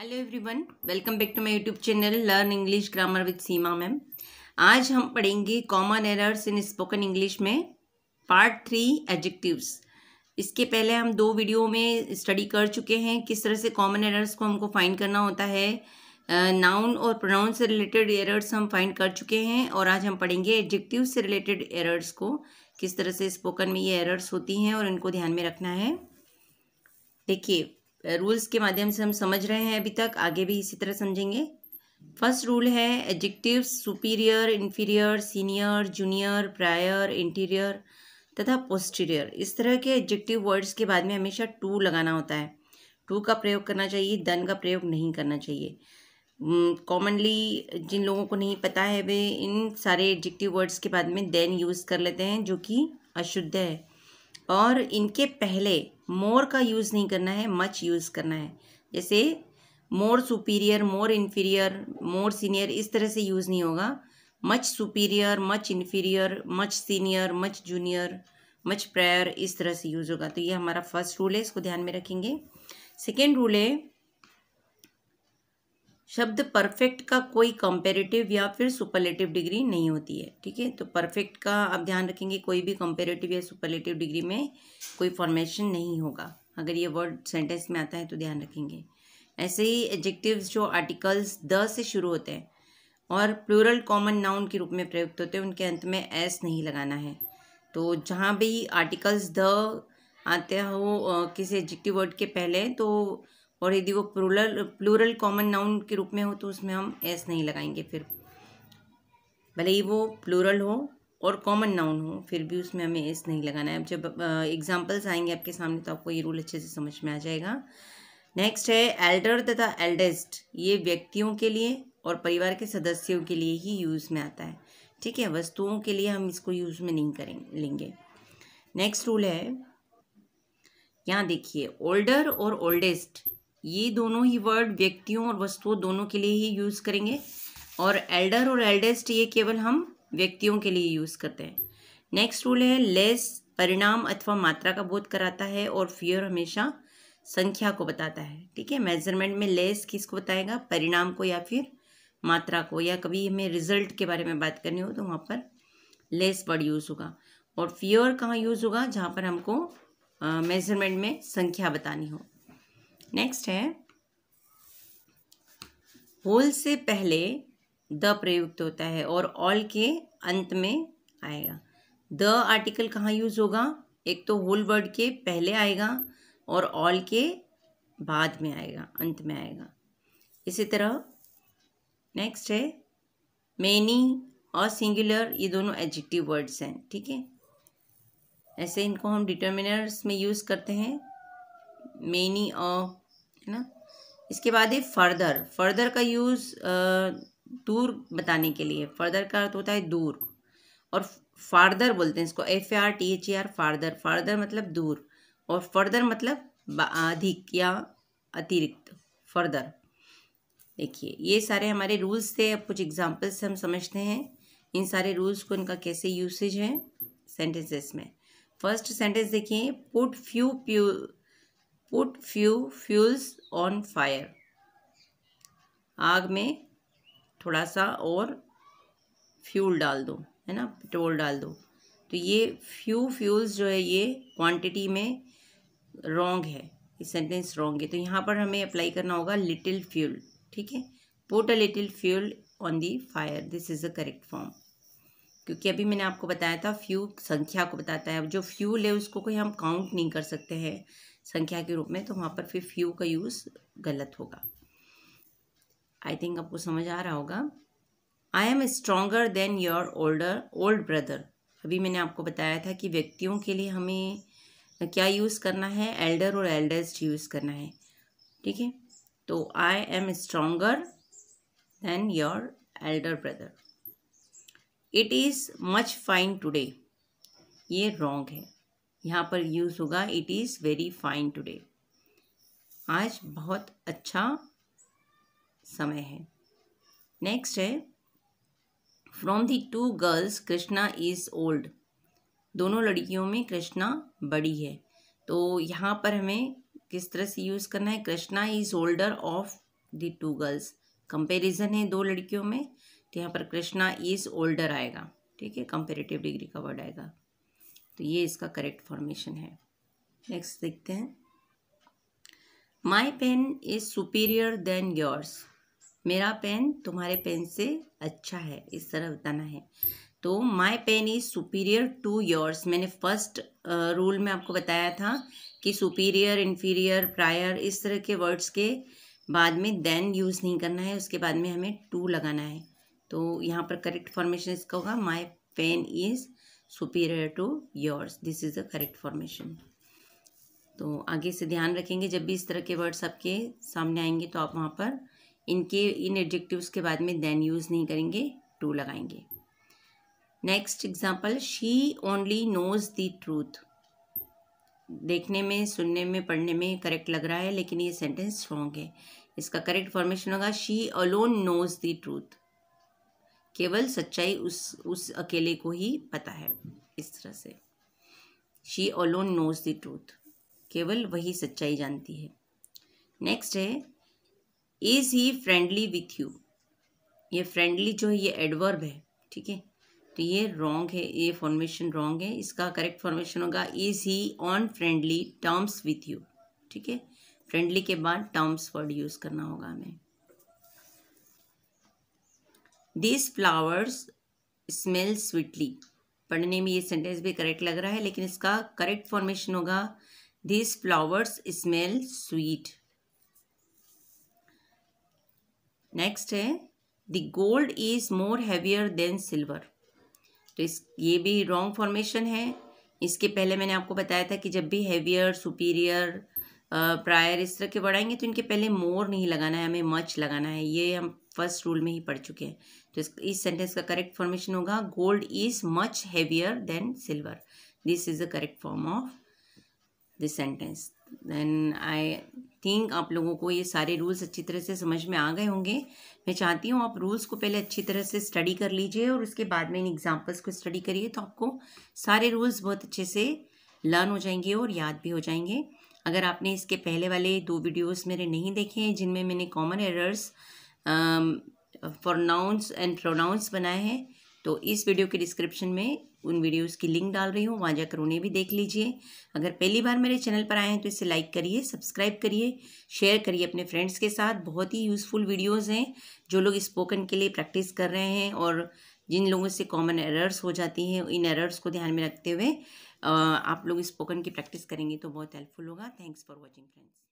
hello everyone welcome back to my YouTube channel learn English grammar with Seema ma'am आज हम पढ़ेंगे common errors in spoken English में part three adjectives इसके पहले हम दो वीडियो में स्टडी कर चुके हैं किस तरह से कॉमन एरर्स को हमको फाइंड करना होता है नाउन uh, और प्रोनाउन से रिलेटेड एरर्स हम फाइंड कर चुके हैं और आज हम पढ़ेंगे एडजेक्टिव से रिलेटेड एरर्स को किस तरह से स्पोकन में ये एरर्स होती हैं और इनको ध्यान में रखना है देखिए रूल्स के माध्यम से हम समझ रहे हैं अभी तक आगे भी इसी तरह समझेंगे फर्स्ट रूल है adjectives superior inferior senior junior prior interior तथा पोस्टीरियर इस तरह के एडजेक्टिव वर्ड्स के बाद में हमेशा टू लगाना होता है टू का प्रयोग करना चाहिए दन का प्रयोग नहीं करना चाहिए कॉमनली जिन लोगों को नहीं पता है वे इन सारे एडजेक्टिव वर्ड्स के बाद में देन यूज़ कर लेते हैं जो कि अशुद्ध है और इनके पहले मोर का यूज़ नहीं करना है मच यूज़ करना है जैसे more superior more inferior more senior इस तरह से यूज़ नहीं होगा much superior much inferior much senior much junior much prior इस तरह से यूज़ होगा तो ये हमारा फर्स्ट रूल है इसको ध्यान में रखेंगे सेकेंड रूल है शब्द परफेक्ट का कोई कंपेरेटिव या फिर सुपरलेटिव डिग्री नहीं होती है ठीक है तो परफेक्ट का आप ध्यान रखेंगे कोई भी कंपेरेटिव या सुपरलेटिव डिग्री में कोई फॉर्मेशन नहीं होगा अगर ये वर्ड सेंटेंस में आता है तो ध्यान रखेंगे ऐसे ही एडजेक्टिव्स जो आर्टिकल्स द से शुरू होते हैं और प्लूरल कॉमन नाउन के रूप में प्रयुक्त होते हैं उनके अंत में एस नहीं लगाना है तो जहाँ भी आर्टिकल्स द आते हो किसी एडजेक्टिव वर्ड के पहले तो और यदि वो प्लूरल प्लूरल कॉमन नाउन के रूप में हो तो उसमें हम एस नहीं लगाएंगे फिर भले ही वो प्लूरल हो और कॉमन नाउन हो फिर भी उसमें हमें एस नहीं लगाना है अब जब एग्जाम्पल्स आएंगे आपके सामने तो आपको ये रूल अच्छे से समझ में आ जाएगा नेक्स्ट है एल्डर तथा एल्डेस्ट ये व्यक्तियों के लिए और परिवार के सदस्यों के लिए ही यूज़ में आता है ठीक है वस्तुओं के लिए हम इसको यूज़ में नहीं करेंगे लेंगे नेक्स्ट रूल है यहाँ देखिए ओल्डर और ओल्डेस्ट ये दोनों ही वर्ड व्यक्तियों और वस्तुओं दोनों के लिए ही यूज़ करेंगे और एल्डर और एल्डेस्ट ये केवल हम व्यक्तियों के लिए यूज़ करते हैं नेक्स्ट रूल है लेस परिणाम अथवा मात्रा का बोध कराता है और फियर हमेशा संख्या को बताता है ठीक है मेजरमेंट में लेस किसको बताएगा परिणाम को या फिर मात्रा को या कभी हमें रिजल्ट के बारे में बात करनी हो तो वहाँ पर लेस वर्ड यूज़ होगा और फियर कहाँ यूज़ होगा जहाँ पर हमको मेजरमेंट में संख्या बतानी हो नेक्स्ट है होल से पहले द प्रयुक्त होता है और ऑल के अंत में आएगा द आर्टिकल कहाँ यूज होगा एक तो होल वर्ड के पहले आएगा और ऑल के बाद में आएगा अंत में आएगा इसी तरह नेक्स्ट है मैनी और सिंगुलर ये दोनों एडजेक्टिव वर्ड्स हैं ठीक है ऐसे इनको हम डिटर्मिनर्स में यूज़ करते हैं मैनी और है ना इसके बाद है फर्दर फर्दर का यूज़ दूर बताने के लिए फर्दर का अर्थ होता है दूर और फार्दर बोलते हैं इसको F R T H R farther farther मतलब दूर और फर्दर मतलब अधिक या अतिरिक्त फर्दर देखिए ये सारे हमारे रूल्स थे अब कुछ एग्जाम्पल्स हम समझते हैं इन सारे रूल्स को इनका कैसे यूसेज है सेंटेंसेस में फर्स्ट सेंटेंस देखिए पुट फ्यू प्यू put few fuels on fire आग में थोड़ा सा और फ्यूल डाल दो है ना पेट्रोल डाल दो तो ये फ्यू फ्यूल्स जो है ये क्वांटिटी में रॉन्ग है ये सेंटेंस रॉन्ग है तो यहाँ पर हमें अप्लाई करना होगा लिटिल फ्यूल ठीक है put a little fuel on the fire this is a correct form क्योंकि अभी मैंने आपको बताया था फ्यू संख्या को बताता है अब जो फ्यूल है उसको कोई हम काउंट नहीं कर सकते हैं संख्या के रूप में तो वहाँ पर फिर फ्यू का यूज़ गलत होगा आई थिंक आपको समझ आ रहा होगा I am stronger than your older old brother अभी मैंने आपको बताया था कि व्यक्तियों के लिए हमें क्या यूज़ करना है एल्डर और एल्डर्स यूज़ करना है ठीक है तो I am stronger than your elder brother it is much fine today ये रॉन्ग है यहाँ पर यूज़ होगा it is very fine today आज बहुत अच्छा समय है नेक्स्ट है from the two girls Krishna is old दोनों लड़कियों में कृष्णा बड़ी है तो यहाँ पर हमें किस तरह से यूज़ करना है Krishna is older of the two girls comparison है दो लड़कियों में तो यहाँ पर कृष्णा इज़ ओल्डर आएगा ठीक है कंपेरेटिव डिग्री का वर्ड आएगा तो ये इसका करेक्ट फॉर्मेशन है नेक्स्ट देखते हैं my pen is superior than yours मेरा पेन तुम्हारे पेन से अच्छा है इस तरह बताना है तो my pen is superior to yours मैंने फर्स्ट रूल में आपको बताया था कि सुपीरियर इन्फीरियर प्रायर इस तरह के वर्ड्स के बाद में देन यूज़ नहीं करना है उसके बाद में हमें टू लगाना है तो यहाँ पर करेक्ट फॉर्मेशन इसका होगा my pen is superior to yours this is the correct formation तो आगे से ध्यान रखेंगे जब भी इस तरह के वर्ड्स आपके सामने आएंगे तो आप वहाँ पर इनके इन एडजेक्टिव्स के बाद में देन यूज़ नहीं करेंगे टू लगाएंगे next example she only knows the truth देखने में सुनने में पढ़ने में करेक्ट लग रहा है लेकिन ये सेंटेंस स्ट्रॉन्ग है इसका करेक्ट फॉर्मेशन होगा she alone knows the truth केवल सच्चाई उस उस अकेले को ही पता है इस तरह से she alone knows the truth केवल वही सच्चाई जानती है नेक्स्ट है is he friendly with you ये फ्रेंडली जो है ये एडवर्ब है ठीक है तो ये रॉन्ग है ये फॉर्मेशन रॉन्ग है इसका करेक्ट फॉर्मेशन होगा is he on friendly terms with you ठीक है फ्रेंडली के बाद टर्म्स वर्ड यूज़ करना होगा हमें दीज फ्लावर्स स्मेल स्वीटली पढ़ने में ये सेंटेंस भी करेक्ट लग रहा है लेकिन इसका करेक्ट फॉर्मेशन होगा these flowers smell sweet next है the gold is more heavier than silver तो इस ये भी रॉन्ग फॉर्मेशन है इसके पहले मैंने आपको बताया था कि जब भी हैवियर सुपीरियर प्रायर इस तरह के बढ़ाएंगे तो इनके पहले मोर नहीं लगाना है हमें मच लगाना है ये हम फर्स्ट रूल में ही पढ़ चुके हैं तो इस, सेंटेंस का करेक्ट फॉर्मेशन होगा gold is much heavier than silver this is the correct form of this sentence then I think आप लोगों को ये सारे रूल्स अच्छी तरह से समझ में आ गए होंगे मैं चाहती हूँ आप रूल्स को पहले अच्छी तरह से स्टडी कर लीजिए और उसके बाद में इन एग्जाम्पल्स को स्टडी करिए तो आपको सारे रूल्स बहुत अच्छे से लर्न हो जाएंगे और याद भी हो जाएंगे अगर आपने इसके पहले वाले दो वीडियोस मेरे नहीं देखे हैं जिनमें मैंने common errors for nouns and pronouns बनाए हैं तो इस वीडियो के डिस्क्रिप्शन में उन वीडियोस की लिंक डाल रही हूँ वहाँ जाकर उन्हें भी देख लीजिए अगर पहली बार मेरे चैनल पर आए हैं तो इसे लाइक करिए सब्सक्राइब करिए शेयर करिए अपने फ्रेंड्स के साथ बहुत ही यूज़फुल वीडियोज़ हैं जो लोग स्पोकन के लिए प्रैक्टिस कर रहे हैं और जिन लोगों से कॉमन एरर्स हो जाती हैं इन एरर्स को ध्यान में रखते हुए आप लोग स्पोकन की प्रैक्टिस करेंगे तो बहुत हेल्पफुल होगा थैंक्स फॉर वॉचिंग फ्रेंड्स